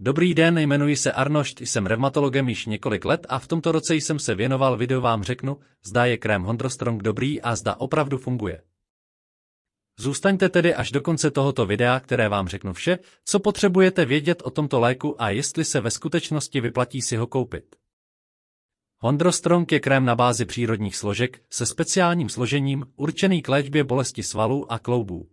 Dobrý den, jmenuji se Arnošt, jsem revmatologem již několik let a v tomto roce jsem se věnoval videu vám řeknu, zda je krém Hondrostrong dobrý a zda opravdu funguje. Zůstaňte tedy až do konce tohoto videa, které vám řeknu vše, co potřebujete vědět o tomto léku a jestli se ve skutečnosti vyplatí si ho koupit. Hondrostrong je krém na bázi přírodních složek se speciálním složením určený k léčbě bolesti svalů a kloubů.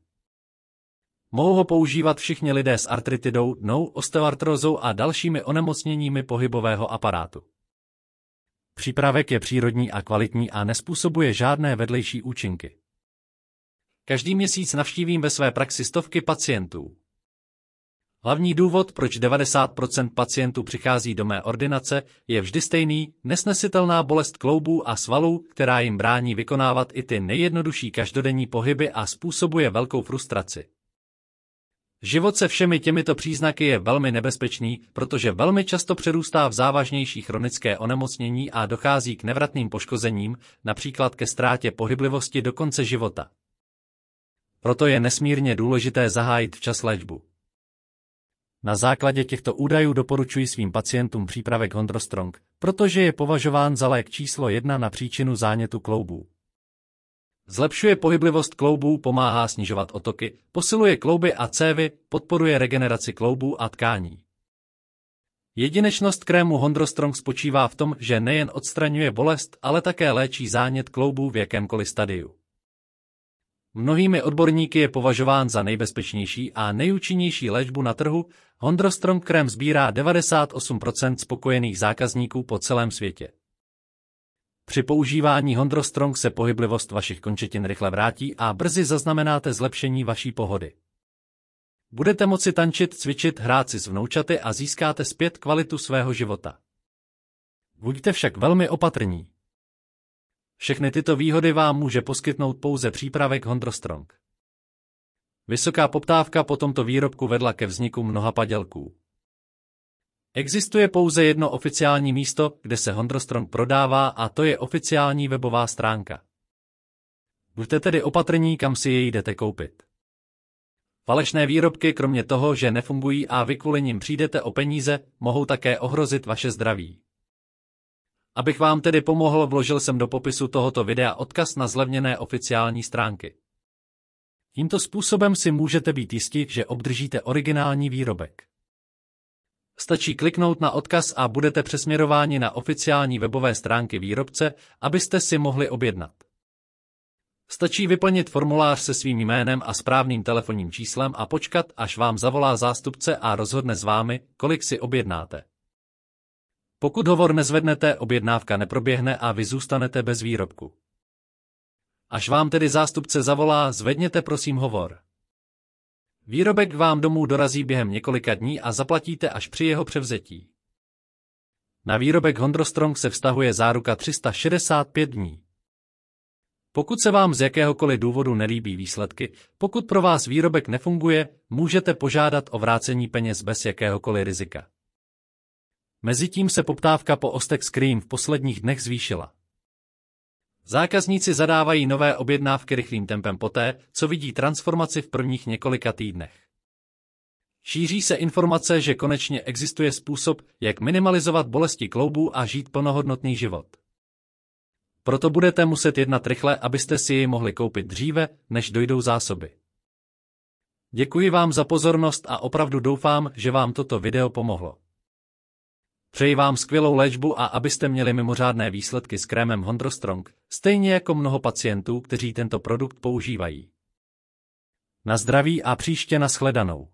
Mohou ho používat všichni lidé s artritidou, dnou, osteoartrozou a dalšími onemocněními pohybového aparátu. Přípravek je přírodní a kvalitní a nespůsobuje žádné vedlejší účinky. Každý měsíc navštívím ve své praxi stovky pacientů. Hlavní důvod, proč 90% pacientů přichází do mé ordinace, je vždy stejný, nesnesitelná bolest kloubů a svalů, která jim brání vykonávat i ty nejjednodušší každodenní pohyby a způsobuje velkou frustraci. Život se všemi těmito příznaky je velmi nebezpečný, protože velmi často přerůstá v závažnější chronické onemocnění a dochází k nevratným poškozením, například ke ztrátě pohyblivosti do konce života. Proto je nesmírně důležité zahájit včas léčbu. Na základě těchto údajů doporučuji svým pacientům přípravek Hondrostrong, protože je považován za lék číslo jedna na příčinu zánětu kloubů. Zlepšuje pohyblivost kloubů, pomáhá snižovat otoky, posiluje klouby a cévy, podporuje regeneraci kloubů a tkání. Jedinečnost krému Hondrostrong spočívá v tom, že nejen odstraňuje bolest, ale také léčí zánět kloubů v jakémkoliv stadiu. Mnohými odborníky je považován za nejbezpečnější a nejúčinnější léčbu na trhu, Hondrostrong krém sbírá 98% spokojených zákazníků po celém světě. Při používání Hondrostrong se pohyblivost vašich končetin rychle vrátí a brzy zaznamenáte zlepšení vaší pohody. Budete moci tančit, cvičit, hrát si s vnoučaty a získáte zpět kvalitu svého života. Buďte však velmi opatrní. Všechny tyto výhody vám může poskytnout pouze přípravek Hondrostrong. Vysoká poptávka po tomto výrobku vedla ke vzniku mnoha padělků. Existuje pouze jedno oficiální místo, kde se Hondrostrom prodává a to je oficiální webová stránka. Buďte tedy opatrní, kam si jej jdete koupit. Falešné výrobky, kromě toho, že nefungují a vy kvůli nim přijdete o peníze, mohou také ohrozit vaše zdraví. Abych vám tedy pomohl, vložil jsem do popisu tohoto videa odkaz na zlevněné oficiální stránky. Tímto způsobem si můžete být jistí, že obdržíte originální výrobek. Stačí kliknout na odkaz a budete přesměrováni na oficiální webové stránky výrobce, abyste si mohli objednat. Stačí vyplnit formulář se svým jménem a správným telefonním číslem a počkat, až vám zavolá zástupce a rozhodne s vámi, kolik si objednáte. Pokud hovor nezvednete, objednávka neproběhne a vy zůstanete bez výrobku. Až vám tedy zástupce zavolá, zvedněte prosím hovor. Výrobek vám domů dorazí během několika dní a zaplatíte až při jeho převzetí. Na výrobek Hondrostrong se vztahuje záruka 365 dní. Pokud se vám z jakéhokoliv důvodu nelíbí výsledky, pokud pro vás výrobek nefunguje, můžete požádat o vrácení peněz bez jakéhokoliv rizika. Mezitím se poptávka po Ostex Cream v posledních dnech zvýšila. Zákazníci zadávají nové objednávky rychlým tempem poté, co vidí transformaci v prvních několika týdnech. Šíří se informace, že konečně existuje způsob, jak minimalizovat bolesti kloubů a žít plnohodnotný život. Proto budete muset jednat rychle, abyste si jej mohli koupit dříve, než dojdou zásoby. Děkuji vám za pozornost a opravdu doufám, že vám toto video pomohlo. Přeji vám skvělou léčbu a abyste měli mimořádné výsledky s krémem Hondrostrong, stejně jako mnoho pacientů, kteří tento produkt používají. Na zdraví a příště na shledanou.